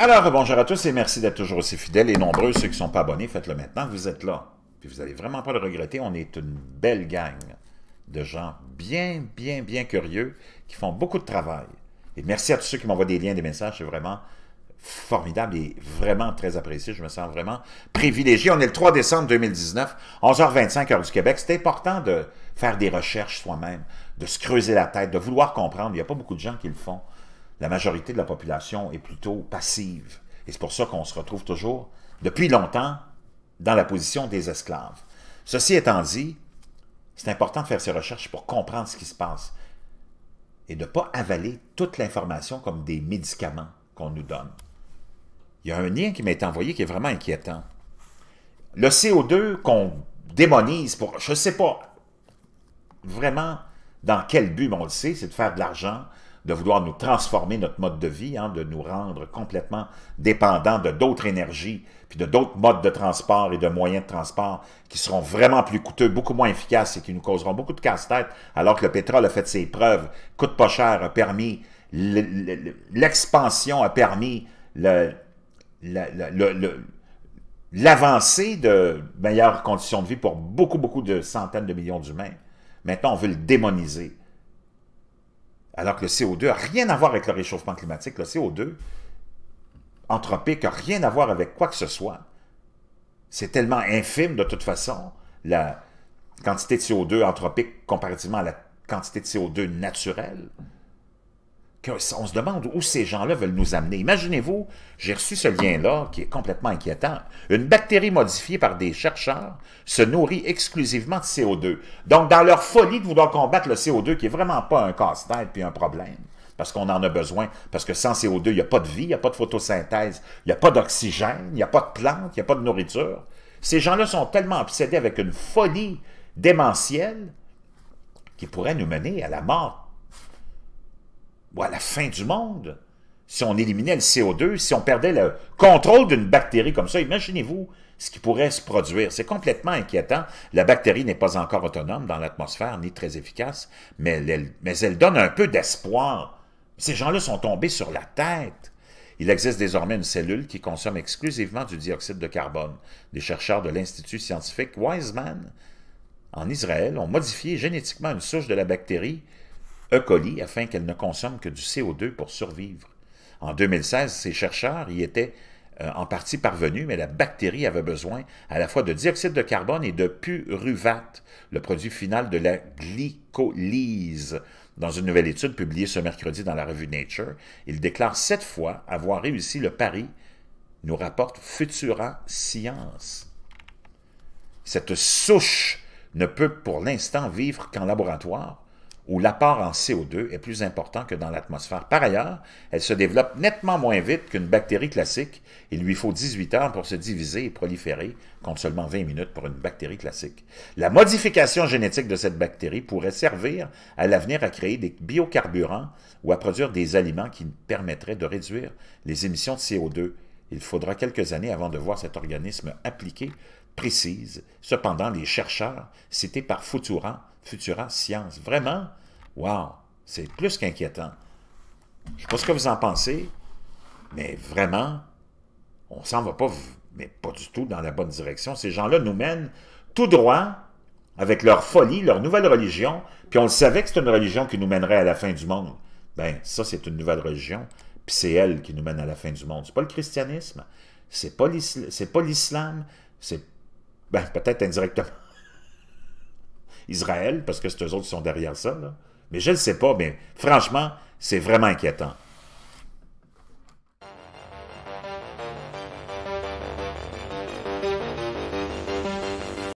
Alors, bonjour à tous et merci d'être toujours aussi fidèles et nombreux. Ceux qui ne sont pas abonnés, faites-le maintenant. Vous êtes là. Puis vous n'allez vraiment pas le regretter. On est une belle gang de gens bien, bien, bien curieux qui font beaucoup de travail. Et merci à tous ceux qui m'envoient des liens, des messages. C'est vraiment formidable et vraiment très apprécié. Je me sens vraiment privilégié. On est le 3 décembre 2019, 11h25, heure du Québec. C'est important de faire des recherches soi-même, de se creuser la tête, de vouloir comprendre. Il n'y a pas beaucoup de gens qui le font la majorité de la population est plutôt passive. Et c'est pour ça qu'on se retrouve toujours, depuis longtemps, dans la position des esclaves. Ceci étant dit, c'est important de faire ces recherches pour comprendre ce qui se passe et de ne pas avaler toute l'information comme des médicaments qu'on nous donne. Il y a un lien qui m'a été envoyé qui est vraiment inquiétant. Le CO2 qu'on démonise pour, je ne sais pas vraiment dans quel but, mais on le sait, c'est de faire de l'argent, de vouloir nous transformer notre mode de vie, hein, de nous rendre complètement dépendants de d'autres énergies, puis de d'autres modes de transport et de moyens de transport qui seront vraiment plus coûteux, beaucoup moins efficaces et qui nous causeront beaucoup de casse-tête, alors que le pétrole a fait ses preuves, coûte pas cher, a permis, l'expansion a permis l'avancée de meilleures conditions de vie pour beaucoup, beaucoup de centaines de millions d'humains. Maintenant, on veut le démoniser. Alors que le CO2 n'a rien à voir avec le réchauffement climatique. Le CO2 anthropique n'a rien à voir avec quoi que ce soit. C'est tellement infime de toute façon, la quantité de CO2 anthropique comparativement à la quantité de CO2 naturelle on se demande où ces gens-là veulent nous amener. Imaginez-vous, j'ai reçu ce lien-là qui est complètement inquiétant. Une bactérie modifiée par des chercheurs se nourrit exclusivement de CO2. Donc, dans leur folie de vouloir combattre le CO2, qui est vraiment pas un casse-tête puis un problème, parce qu'on en a besoin, parce que sans CO2, il n'y a pas de vie, il n'y a pas de photosynthèse, il n'y a pas d'oxygène, il n'y a pas de plantes, il n'y a pas de nourriture. Ces gens-là sont tellement obsédés avec une folie démentielle qui pourrait nous mener à la mort ou à la fin du monde, si on éliminait le CO2, si on perdait le contrôle d'une bactérie comme ça, imaginez-vous ce qui pourrait se produire. C'est complètement inquiétant. La bactérie n'est pas encore autonome dans l'atmosphère, ni très efficace, mais elle, mais elle donne un peu d'espoir. Ces gens-là sont tombés sur la tête. Il existe désormais une cellule qui consomme exclusivement du dioxyde de carbone. Des chercheurs de l'Institut scientifique Wiseman, en Israël, ont modifié génétiquement une souche de la bactérie E. coli afin qu'elle ne consomme que du CO2 pour survivre. En 2016, ces chercheurs y étaient euh, en partie parvenus, mais la bactérie avait besoin à la fois de dioxyde de carbone et de puruvate, le produit final de la glycolyse. Dans une nouvelle étude publiée ce mercredi dans la revue Nature, il déclare cette fois avoir réussi le pari, nous rapporte Futura Science. Cette souche ne peut pour l'instant vivre qu'en laboratoire où l'apport en CO2 est plus important que dans l'atmosphère. Par ailleurs, elle se développe nettement moins vite qu'une bactérie classique. Il lui faut 18 heures pour se diviser et proliférer, compte seulement 20 minutes pour une bactérie classique. La modification génétique de cette bactérie pourrait servir à l'avenir à créer des biocarburants ou à produire des aliments qui permettraient de réduire les émissions de CO2. Il faudra quelques années avant de voir cet organisme appliqué, précise. Cependant, les chercheurs cités par Futura Futurant Science. Vraiment, wow, c'est plus qu'inquiétant. Je ne sais pas ce que vous en pensez, mais vraiment, on s'en va pas, mais pas du tout dans la bonne direction. Ces gens-là nous mènent tout droit avec leur folie, leur nouvelle religion, puis on le savait que c'est une religion qui nous mènerait à la fin du monde. Ben, ça, c'est une nouvelle religion, puis c'est elle qui nous mène à la fin du monde. C'est pas le christianisme, c'est pas l'islam, c'est ben, peut-être indirectement Israël, parce que c'est eux autres qui sont derrière ça. Mais je ne sais pas, mais franchement, c'est vraiment inquiétant.